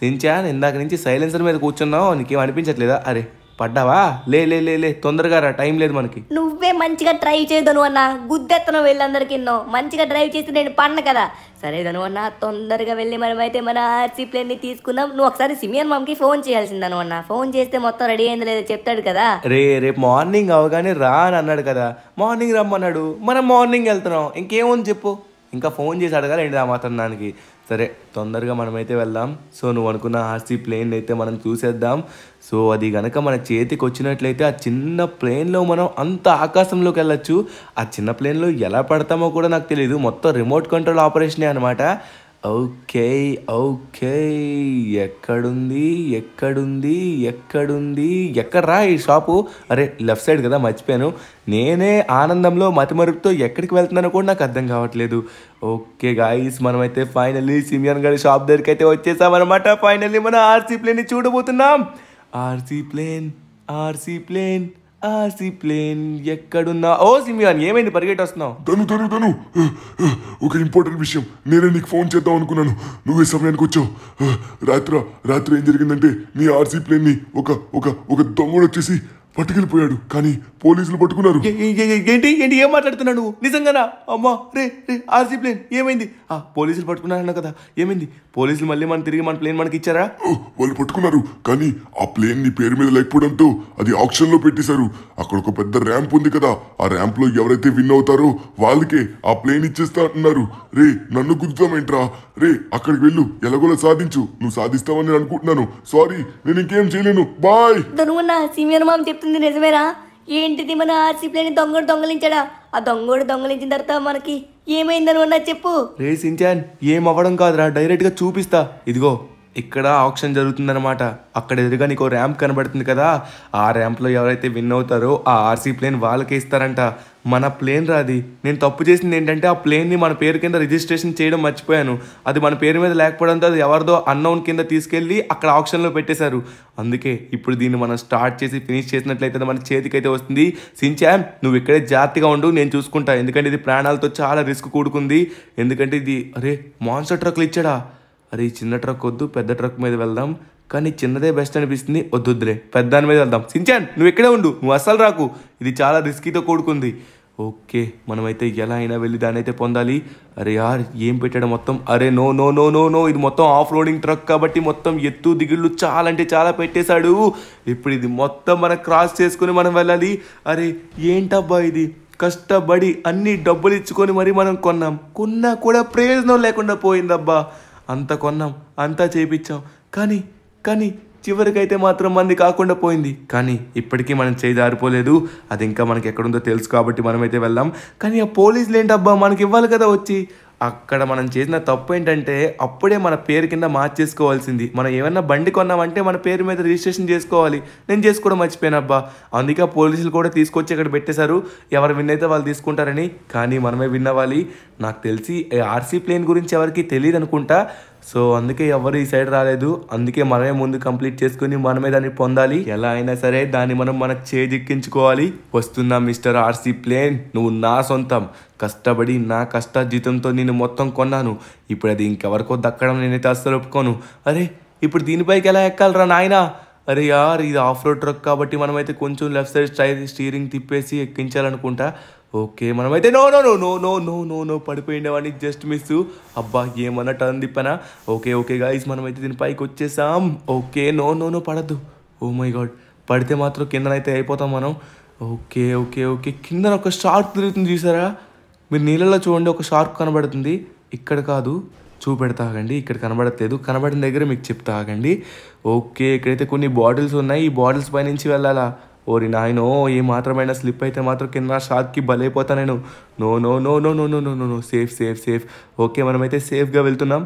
సించాన్ ఇందాక నుంచి సైలెన్సర్ మీద కూర్చున్నావు నీకేం అనిపించట్లేదా అరే పడ్డావా లే లే లే లే తొందరగా రా టైం లేదు మనకి నువ్వే మంచిగా డ్రైవ్ చేయదను అన్న అందరికి వెళ్ళందరికి మంచిగా డ్రైవ్ చేస్తే నేను పన్న కదా సరే ధను అన్న తొందరగా వెళ్ళి మనమైతే మన ఆర్సీ ప్లేన్ ని తీసుకున్నాం నువ్వు ఒకసారి సిమియన్ మామ్కి ఫోన్ చేయాల్సిందను అన్న ఫోన్ చేస్తే మొత్తం రెడీ అయింది లేదో చెప్తాడు కదా రే రేపు మార్నింగ్ అవగానే రా అని అన్నాడు కదా మార్నింగ్ రమ్మన్నాడు మనం మార్నింగ్ వెళ్తున్నాం ఇంకేముంది చెప్పు ఇంకా ఫోన్ చేసి అడగాలి ఏంటి ఆ మాత్రం దానికి సరే తొందరగా మనమైతే వెళ్దాం సో నువ్వు అనుకున్న ఆర్సీ ప్లేన్ అయితే మనం చూసేద్దాం సో అది గనక మన చేతికి వచ్చినట్లయితే ఆ చిన్న ప్లేన్లో మనం అంత ఆకాశంలోకి వెళ్ళొచ్చు ఆ చిన్న ప్లేన్లో ఎలా పడతామో కూడా నాకు తెలియదు మొత్తం రిమోట్ కంట్రోల్ ఆపరేషనే అనమాట ఓకే ఓకే ఎక్కడుంది ఎక్కడుంది ఎక్కడుంది ఎక్కడ్రా ఈ షాపు అరే లెఫ్ట్ సైడ్ కదా మర్చిపోయాను నేనే ఆనందంలో మతిమరుపుతో ఎక్కడికి వెళ్తున్నానో కూడా నాకు అర్థం కావట్లేదు ఓకే గాయస్ మనమైతే ఫైనల్లీ సిమియన్ గారి షాప్ దగ్గరికి అయితే వచ్చేసామన్నమాట ఫైనల్లీ మనం ఆర్సీ ప్లేన్ని చూడబోతున్నాం RC plane RC plane RC plane ఎక్కడున్నా ఓ సిమియాన్ ఏమైంది పరిగెట్ వస్తున్నావు తను తను తను ఒక ఇంపార్టెంట్ విషయం నేనే నీకు ఫోన్ చేద్దాం అనుకున్నాను నువ్వే సమయానికి వచ్చావు రాత్ర రాత్రి ఏం జరిగిందంటే నీ ఆర్సీ ప్లేన్ని ఒక ఒక ఒక దొంగడు వచ్చేసి పట్టుకెళ్ళిపోయాడు కానీ పోలీసులు పట్టుకున్నారు ఏంటి ఏంటి ఏం మాట్లాడుతున్నాడు నువ్వు నిజంగానా అమ్మా రే రే ఆర్సీ ప్లేన్ ఏమైంది ఆ పోలీసులు పట్టుకున్నారన్న కదా ఏమైంది పోలీసులు మళ్ళీ మన తిరిగి మన ప్లేన్ మనకి ఇచ్చారా వాళ్ళు పట్టుకున్నారు కానీ ఆ ప్లేన్ నీ పేరు మీద లేకపోవడంతో అది ఆప్షన్ లో పెట్టేశారు అక్కడ ఒక పెద్ద ర్యాంప్ ఉంది కదా ఆ ర్యాంప్ లో ఎవరైతే విన్ అవుతారో వాళ్ళకే ఆ ప్లేన్ ఇచ్చేస్తా అంటున్నారు రే నన్ను గుర్తుతామేంట్రా రే అక్కడికి వెళ్ళు ఎలాగోలా సాధించు నువ్వు సాధిస్తావని నేను అనుకుంటున్నాను సారీ నేను ఇంకేం చేయలేను బాయ్ సీనియర్ మామ్ చెప్తుంది నిజమేనా ఏంటిది మన ఆర్సీపీని దొంగడు దొంగలించాడా ఆ దొంగడు దొంగలించిన తర్వాత మనకి ఏమైందని ఉన్నా చెప్పు రే సించాన్ ఏం అవ్వడం కాదురా డైరెక్ట్ గా చూపిస్తా ఇదిగో ఇక్కడ ఆప్షన్ జరుగుతుందన్నమాట అక్కడ ఎదురుగా నీకు ర్యాంప్ కనబడుతుంది కదా ఆ ర్యాంప్లో ఎవరైతే విన్ అవుతారో ఆ ఆర్సీ ప్లేన్ వాళ్ళకే ఇస్తారంట మన ప్లేన్ రాది నేను తప్పు చేసింది ఏంటంటే ఆ ప్లేన్ని మన పేరు కింద రిజిస్ట్రేషన్ చేయడం మర్చిపోయాను అది మన పేరు మీద లేకపోవడంతో అది ఎవరిదో అన్నౌన్ కింద తీసుకెళ్ళి అక్కడ ఆప్షన్లో పెట్టేశారు అందుకే ఇప్పుడు దీన్ని మనం స్టార్ట్ చేసి ఫినిష్ చేసినట్లయితే మన చేతికైతే వస్తుంది సించాన్ నువ్వు ఇక్కడే జాగ్రత్తగా ఉండు నేను చూసుకుంటా ఎందుకంటే ఇది ప్రాణాలతో చాలా రిస్క్ కూడుకుంది ఎందుకంటే ఇది అరే మాన్సర్ ట్రక్లు ఇచ్చాడా అరే చిన్న ట్రక్ వద్దు పెద్ద ట్రక్ మీద వెళ్దాం కానీ చిన్నదే బెస్ట్ అనిపిస్తుంది వద్దులే పెద్ద దాని మీద వెళ్దాం సించాన్ నువ్వు ఇక్కడే ఉండు నువ్వు అస్సలు రాకు ఇది చాలా రిస్కీతో కూడుకుంది ఓకే మనమైతే ఎలా అయినా వెళ్ళి దాని అయితే పొందాలి అరే యార్ ఏం పెట్టాడు మొత్తం అరే no no no no no ఇది మొత్తం ఆఫ్ రోడింగ్ ట్రక్ కాబట్టి మొత్తం ఎత్తు దిగుళ్ళు చాలా అంటే చాలా పెట్టేశాడు ఇప్పుడు ఇది మొత్తం మనం క్రాస్ చేసుకుని మనం వెళ్ళాలి అరే ఏంటబ్బా ఇది కష్టపడి అన్ని డబ్బులు ఇచ్చుకొని మరి మనం కొన్నాం కొన్నా కూడా ప్రయోజనం లేకుండా పోయిందబ్బా అంత కొన్నాం అంతా చేయించాం కానీ కానీ చివరికైతే మాత్రం మంది కాకుండా పోయింది కానీ ఇప్పటికీ మనం చేయి దారిపోలేదు అది ఇంకా మనకి ఎక్కడుందో తెలుసు కాబట్టి మనమైతే వెళ్దాం కానీ ఆ పోలీసులు ఏంటబ్బా మనకి ఇవ్వాలి కదా వచ్చి అక్కడ మనం చేసిన తప్పు ఏంటంటే అప్పుడే మన పేరు కింద మార్చేసుకోవాల్సింది మనం ఏమన్నా బండి కొన్నామంటే మన పేరు మీద రిజిస్ట్రేషన్ చేసుకోవాలి నేను చేసుకోవడం మర్చిపోయానబ్బా అందుకే పోలీసులు కూడా తీసుకొచ్చి ఇక్కడ పెట్టేశారు ఎవరు విన్ అయితే వాళ్ళు తీసుకుంటారని కానీ మనమే విన్నవాలి నాకు తెలిసి ఆర్సీ ప్లేన్ గురించి ఎవరికి తెలియదు అనుకుంటా సో అందుకే ఎవరు ఈ సైడ్ రాలేదు అందుకే మనమే ముందు కంప్లీట్ చేసుకుని మనమే దాన్ని పొందాలి ఎలా అయినా సరే దాన్ని మనం మన చేజిక్కించుకోవాలి వస్తున్నా మిస్టర్ ఆర్సీ ప్లేన్ నువ్వు నా సొంతం కష్టపడి నా కష్ట జీతంతో నేను మొత్తం కొన్నాను ఇప్పుడు అది ఇంకెవరికో దక్కడం నేనైతే అస్సలు ఒప్పుకోను అరే ఇప్పుడు దీనిపైకి ఎలా ఎక్కాలరా నాయన అరే యార్ ఇది ఆఫ్ రోడ్ ట్రక్ కాబట్టి మనమైతే కొంచెం లెఫ్ట్ సైడ్ స్టైర్ స్టీరింగ్ తిప్పేసి ఎక్కించాలనుకుంటా ఓకే మనమైతే no no no no no no no no పడిపోయిండేవాడిని జస్ట్ మిస్ అబ్బా ఏమన్నా టర్న్ తిప్పనా ఓకే ఓకే గాయస్ మనమైతే దీని పైకి వచ్చేసాం ఓకే నో నో నో పడద్దు ఓ మై గాడ్ పడితే మాత్రం కిందనైతే అయిపోతాం మనం ఓకే ఓకే ఓకే కింద ఒక షార్క్ తిరుగుతుంది చూసారా మీరు నీళ్ళలో చూడండి ఒక షార్క్ కనబడుతుంది ఇక్కడ కాదు చూపెడతాగండి ఇక్కడ కనబడట్లేదు కనబడిన దగ్గర మీకు చెప్తాగండి ఓకే ఇక్కడైతే కొన్ని బాటిల్స్ ఉన్నాయి ఈ బాటిల్స్ పైనుంచి వెళ్ళాలా ఓరి నాయనో ఏ మాత్రమైనా స్లిప్ అయితే మాత్రం కింద షార్క్కి బలైపోతా నేను no no no no no no no no no safe safe safe okay మనమైతే సేఫ్గా వెళ్తున్నాం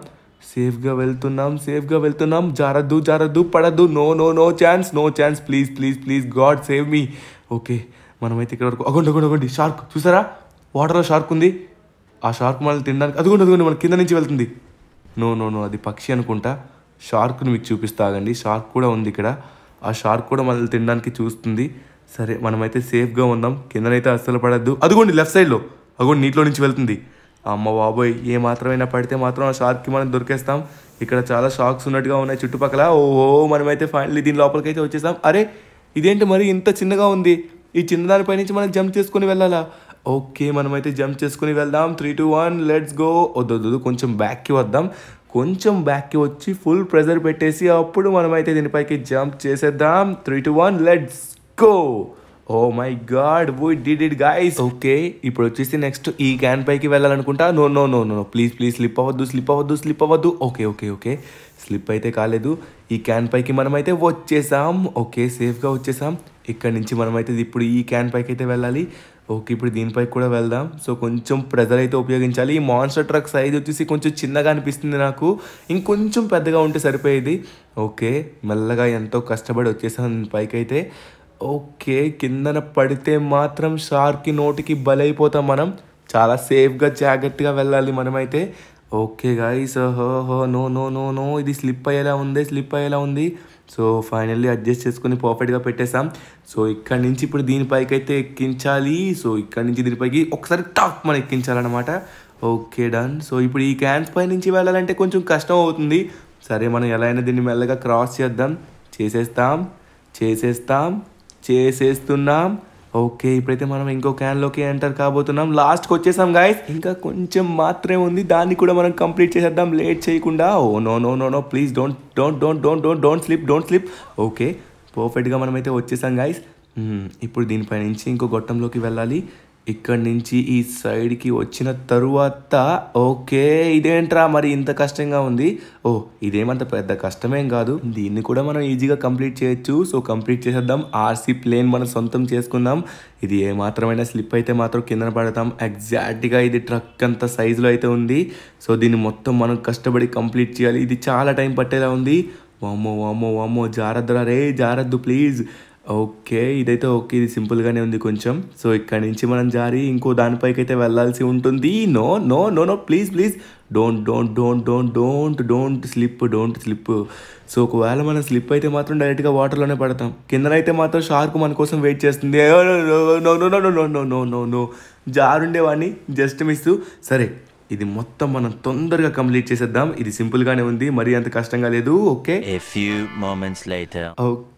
సేఫ్గా వెళ్తున్నాం సేఫ్గా వెళ్తున్నాం జారద్దు జారద్దు పడద్దు no no no chance no chance please please please god save me okay మనమైతే ఇక్కడ వరకు అగొండి అగొండి అగొండి షార్క్ చూసారా వాటర్లో షార్క్ ఉంది ఆ షార్క్ మనల్ని తినడానికి అదిగోండి అదిగోండి మన కింద నుంచి వెళ్తుంది నో నో నో అది పక్షి అనుకుంటా షార్క్ని మీకు చూపిస్తాగండి షార్క్ కూడా ఉంది ఇక్కడ ఆ షార్క్ కూడా మనల్ని తినడానికి చూస్తుంది సరే మనమైతే సేఫ్గా ఉందాం కిందనైతే అస్సలు పడద్దు అదిగోండి లెఫ్ట్ సైడ్లో అదిగోండి నీటిలో నుంచి వెళ్తుంది అమ్మ బాబోయ్ ఏ మాత్రమైనా పడితే మాత్రం ఆ షార్క్కి మనం దొరికేస్తాం ఇక్కడ చాలా షార్క్స్ ఉన్నట్టుగా ఉన్నాయి చుట్టుపక్కల ఓహో మనమైతే ఫైనల్లీ దీని లోపలికి అయితే వచ్చేస్తాం అరే ఇదేంటి మరి ఇంత చిన్నగా ఉంది ఈ చిన్నదానిపై నుంచి మనం జంప్ చేసుకుని వెళ్ళాలా ఓకే మనమైతే జంప్ చేసుకుని వెళ్దాం three two one let's go వద్దు కొంచెం బ్యాక్కి వద్దాం కొంచెం బ్యాక్కి వచ్చి ఫుల్ ప్రెజర్ పెట్టేసి అప్పుడు మనమైతే దీనిపైకి జంప్ చేసేద్దాం three two one let's go oh my god we did it guys okay ఇప్పుడు వచ్చేసి నెక్స్ట్ ఈ క్యాన్ పైకి వెళ్ళాలనుకుంటా no no no no please please slip అవ్వద్దు స్లిప్ అవ్వద్దు స్లిప్ అవ్వద్దు ఓకే ఓకే ఓకే స్లిప్ అయితే కాలేదు ఈ క్యాన్ పైకి మనమైతే వచ్చేసాం ఓకే సేఫ్గా వచ్చేసాం ఇక్కడ నుంచి మనమైతే ఇప్పుడు ఈ క్యాన్ పైకి అయితే వెళ్ళాలి ఓకే ఇప్పుడు దీనిపై కూడా వెళ్దాం సో కొంచెం ప్రెజర్ అయితే ఉపయోగించాలి ఈ మాన్స్టర్ ట్రక్ సైజ్ వచ్చేసి కొంచెం చిన్నగా అనిపిస్తుంది నాకు ఇంకొంచెం పెద్దగా ఉంటే సరిపోయేది ఓకే మెల్లగా ఎంతో కష్టపడి వచ్చేసాం పైకి అయితే ఓకే కిందన పడితే మాత్రం షార్కి నోటికి బలైపోతాం మనం చాలా సేఫ్గా జాగ్రత్తగా వెళ్ళాలి మనమైతే ఓకే గాయస్ హో హో నో నో నో నో ఇది స్లిప్ అయ్యేలా ఉంది స్లిప్ అయ్యేలా ఉంది సో ఫైనల్లీ అడ్జస్ట్ చేసుకుని పర్ఫెక్ట్గా పెట్టేసాం సో ఇక్కడ నుంచి ఇప్పుడు దీనిపైకి అయితే ఎక్కించాలి సో ఇక్కడ నుంచి దీనిపైకి ఒకసారి టాప్ మనం ఎక్కించాలన్నమాట ఓకే డన్ సో ఇప్పుడు ఈ క్యాన్స్ పై నుంచి వెళ్ళాలంటే కొంచెం కష్టం అవుతుంది సరే మనం ఎలా అయినా దీన్ని మెల్లగా క్రాస్ చేద్దాం చేసేస్తాం చేసేస్తాం చేసేస్తున్నాం ఓకే ఇప్పుడైతే మనం ఇంకో క్యాన్లోకి ఎంటర్ కాబోతున్నాం లాస్ట్కి వచ్చేసాం గాయస్ ఇంకా కొంచెం మాత్రమే ఉంది దాన్ని కూడా మనం కంప్లీట్ చేసేద్దాం లేట్ చేయకుండా oh no no no no please don't don't don't don't don't don't slip don't slip okay పర్ఫెక్ట్గా మనమైతే వచ్చేసాం గాయస్ hmm, ఇప్పుడు దీనిపై నుంచి ఇంకో గొట్టంలోకి వెళ్ళాలి ఇక్కడ నుంచి ఈ సైడ్కి వచ్చిన తరువాత ఓకే ఇదేంట్రా మరి ఇంత కష్టంగా ఉంది ఓ ఇదేమంత పెద్ద కష్టమేం కాదు దీన్ని కూడా మనం ఈజీగా కంప్లీట్ చేయొచ్చు సో కంప్లీట్ చేసేద్దాం ఆర్సీ ప్లేన్ మనం సొంతం చేసుకుందాం ఇది ఏ మాత్రమైనా స్లిప్ అయితే మాత్రం కిందన పడతాం ఎగ్జాక్ట్గా ఇది ట్రక్ అంత సైజులో అయితే ఉంది సో దీన్ని మొత్తం మనం కష్టపడి కంప్లీట్ చేయాలి ఇది చాలా టైం పట్టేలా ఉంది వామ్మో వామ్మో వామ్మో జారద్దురా రే జారద్దు ప్లీజ్ ఓకే ఇదైతే ఓకే ఇది సింపుల్గానే ఉంది కొంచెం సో ఇక్కడ నుంచి మనం జారి ఇంకో దానిపైకి అయితే వెళ్ళాల్సి ఉంటుంది no no no no please please don't don't don't don't don't don't slip don't slip so ఒకవేళ మనం స్లిప్ అయితే మాత్రం డైరెక్ట్గా వాటర్లోనే పడతాం కిందనైతే మాత్రం షార్క్ మన కోసం వెయిట్ చేస్తుంది no no no no no no no no జారుండేవాడిని జస్ట్ మిస్ సరే ఇది మొత్తం మనం తొందరగా కంప్లీట్ చేసేద్దాం ఇది సింపుల్ గానే ఉంది మరీ అంత కష్టంగా లేదు ఓకే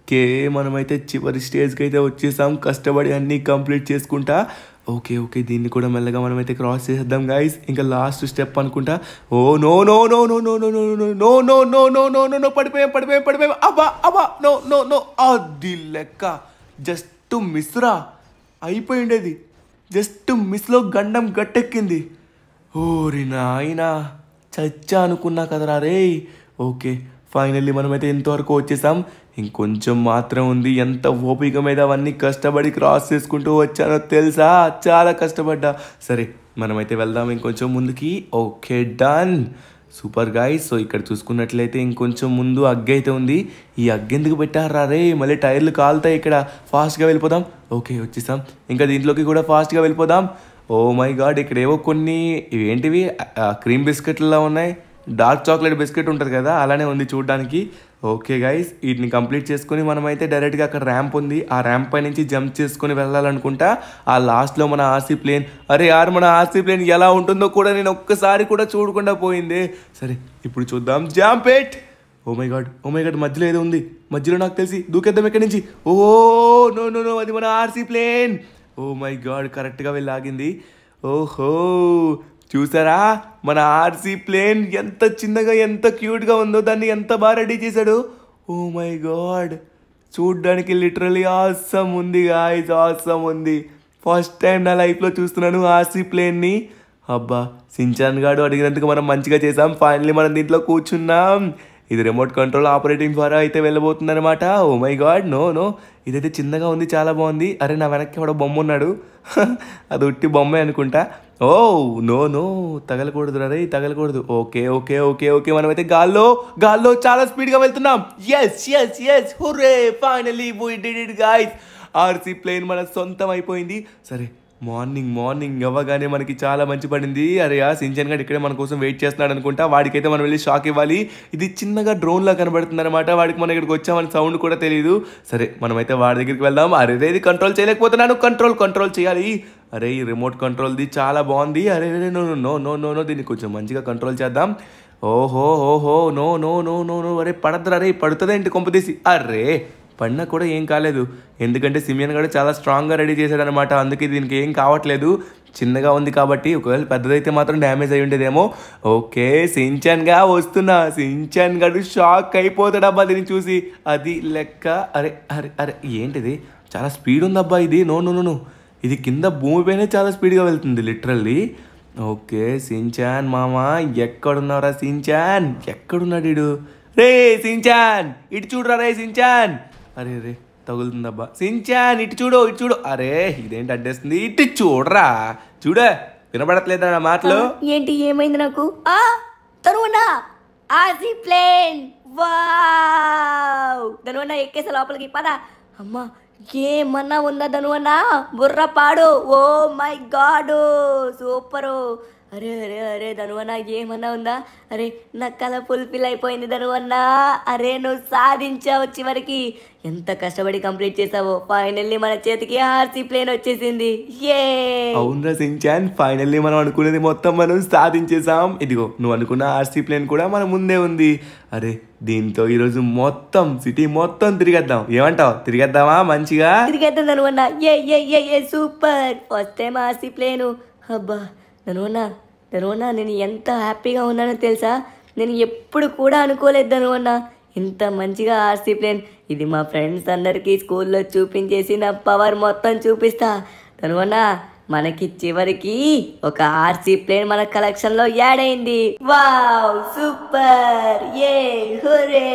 ఓకే మనమైతే చివరి స్టేజ్కి అయితే వచ్చేసాం కష్టపడి అన్ని కంప్లీట్ చేసుకుంటా ఓకే ఓకే దీన్ని కూడా మెల్లగా మనమైతే క్రాస్ చేసేద్దాం గాయస్ ఇంకా లాస్ట్ స్టెప్ అనుకుంటా oh no no no no no no no no no no no no no no no పడిపోయాం పడిపోయాం పడిపోయాం అబ్బా అబ్బా నో నో నో అది లెక్క జస్ట్ మిస్రా అయిపోయిండేది జస్ట్ మిస్లో గండం గట్టెక్కింది ఓరి నాయన చచ్చా అనుకున్నా కదరా రే ఓకే ఫైనల్లీ మనమైతే ఇంతవరకు వచ్చేసాం ఇంకొంచెం మాత్రం ఉంది ఎంత ఓపిక మీద అవన్నీ కష్టపడి క్రాస్ చేసుకుంటూ వచ్చానో తెలుసా చాలా కష్టపడ్డా సరే మనమైతే వెళ్దాం ఇంకొంచెం ముందుకి okay done super guy so ఇక్కడ చూసుకున్నట్లయితే ఇంకొంచెం ముందు అగ్గి అయితే ఉంది ఈ అగ్గి ఎందుకు పెట్టారా రే మళ్ళీ టైర్లు కాలుతాయి ఇక్కడ ఫాస్ట్గా వెళ్ళిపోదాం ఓకే వచ్చేసాం ఇంకా దీంట్లోకి కూడా ఫాస్ట్గా వెళ్ళిపోదాం ఓ oh మై గాడ్ ఇక్కడేవో కొన్ని ఇవేంటివి క్రీమ్ బిస్కెట్లలో ఉన్నాయి డార్క్ చాక్లెట్ బిస్కెట్ ఉంటుంది కదా అలానే ఉంది చూడడానికి ఓకే గైస్ వీటిని కంప్లీట్ చేసుకుని మనమైతే డైరెక్ట్గా అక్కడ ర్యాంప్ ఉంది ఆ ర్యాంప్ పై నుంచి జంప్ చేసుకుని వెళ్ళాలనుకుంటా ఆ లాస్ట్లో మన ఆర్సీ ప్లేన్ అరే యార్ మన ఆర్సీ ప్లేన్ ఎలా ఉంటుందో కూడా నేను ఒక్కసారి కూడా చూడకుండా పోయింది సరే ఇప్పుడు చూద్దాం jump at oh my God oh my god మధ్యలో ఏదో ఉంది మధ్యలో నాకు తెలిసి దూకేద్దాం ఇక్కడ నుంచి ఓ నో నో నో అది మన RC plane oh my god కరెక్ట్గా వెళ్ళి ఓహో చూసారా మన ఆర్సీ ప్లేన్ ఎంత చిన్నగా ఎంత క్యూట్గా ఉందో దాన్ని ఎంత బాగా రెడీ చేశాడు ఓ మై గాడ్ చూడ్డానికి లిటరలీ ఆసం ఉంది గాయస్ ఆసం ఉంది ఫస్ట్ టైం నా లైఫ్లో చూస్తున్నాను ఆర్సీ ప్లేన్ని అబ్బా సించాన్ గాడు అడిగినందుకు మనం మంచిగా చేసాం ఫైనలీ మనం దీంట్లో కూర్చున్నాం ఇది రిమోట్ కంట్రోల్ ఆపరేటింగ్ ద్వారా అయితే అనమాట oh my god no no ఇదైతే చిన్నగా ఉంది చాలా బాగుంది అరే నా వెనక్కి ఎవడో బొమ్మ ఉన్నాడు అది ఉట్టి బొమ్మే అనుకుంటా ఓ oh, నో నో తగలకూడదు రే తగలకూడదు ఓకే ఓకే ఓకే ఓకే మనమైతే గాల్లో గాల్లో చాలా స్పీడ్గా వెళ్తున్నాం yes yes yes hurray finally it RC plane మన సొంతం అయిపోయింది సరే మార్నింగ్ మార్నింగ్ అవ్వగానే మనకి చాలా మంచి పడింది అరే ఆ సించన్ గడ్ ఇక్కడే మన కోసం వెయిట్ చేస్తున్నాడు అనుకుంటా వాడికైతే మనం వెళ్ళి షాక్ ఇవ్వాలి ఇది చిన్నగా డ్రోన్లా కనబడుతుంది అనమాట వాడికి మనం ఇక్కడికి వచ్చామని సౌండ్ కూడా తెలియదు సరే మనమైతే వాడి దగ్గరికి వెళ్దాం అరే ఇది కంట్రోల్ చేయలేకపోతున్నాను కంట్రోల్ కంట్రోల్ చేయాలి అరే ఈ రిమోట్ కంట్రోల్ది చాలా బాగుంది అరే no no no no no దీన్ని కొంచెం మంచిగా కంట్రోల్ చేద్దాం ఓహో ఓహో no no no no no అరే పడద్దు అరే పడుతుందేంటి కొంపదీసి అరే పడినా కూడా ఏం కాలేదు ఎందుకంటే సిమియన్ కూడా చాలా స్ట్రాంగ్గా రెడీ చేశాడనమాట అందుకే దీనికి ఏం కావట్లేదు చిన్నగా ఉంది కాబట్టి ఒకవేళ పెద్దదైతే మాత్రం డ్యామేజ్ అయి ఉండేదేమో ఓకే సించన్గా వస్తున్నా సించన్ గడు షాక్ అయిపోతాడు అబ్బా దీన్ని చూసి అది లెక్క అరే అరే అరే ఏంటిది చాలా స్పీడ్ ఉందబ్బా ఇది నో నో నో ఇది కింద భూమిపైనే చాలా స్పీడ్గా వెళ్తుంది లిటరల్లీ ఓకే సించాన్ మామా ఎక్కడున్నారా సించాన్ ఎక్కడున్నాడు ఇడు రే సించాన్ ఇటు చూడరా రే సించాన్ అరే రే తగులుతుందబ్బా సించా ఇటు చూడు ఇటు చూడు అరే ఇదేంటి అడ్డేస్తుంది ఇటు చూడరా చూడే వినబడట్లేదా నా మాటలు ఏంటి ఏమైంది నాకు ఆ తరువునా ప్లేన్ వావ్ ధనువన్న ఎక్కేసే లోపలికి పద అమ్మా ఏమన్నా ఉందా ధనువన్న బుర్ర పాడు ఓ మై గాడు సూపరు అరే అరే అరే ధనువన్న ఏమన్నా ఉందా అరే నా కల ఫుల్ఫిల్ అయిపోయింది ధనువన్న అరే నువ్వు సాధించావు చివరికి ఎంత కష్టపడి కంప్లీట్ చేసావో ఫైనల్లీ మన చేతికి ఆర్సీ ప్లేన్ వచ్చేసింది ఏ అవునరా సించాన్ ఫైనల్లీ మనం అనుకునేది మొత్తం మనం సాధించేసాం ఇదిగో నువ్వు అనుకున్న ఆర్సీ ప్లేన్ కూడా మన ముందే ఉంది అరే దీంతో ఈరోజు మొత్తం సిటీ మొత్తం తిరిగేద్దాం ఏమంటావు తిరిగేద్దామా మంచిగా తిరిగేద్దాం ధనువన్న ఏ ఏ ఏ super first time RC plane అబ్బా ధనువన్న రోనా నేను ఎంత హ్యాపీగా ఉన్నానో తెలుసా నేను ఎప్పుడు కూడా అనుకోలేదు రోనా ఇంత మంచిగా ఆర్సీ ప్లేన్ ఇది మా ఫ్రెండ్స్ అందరికీ స్కూల్లో చూపించేసి నా పవర్ మొత్తం చూపిస్తా తనువన్నా మనకి చివరికి ఒక ఆర్సీ ప్లేన్ మన కలెక్షన్ లో యాడ్ అయింది వావ్ సూపర్ ఏ హురే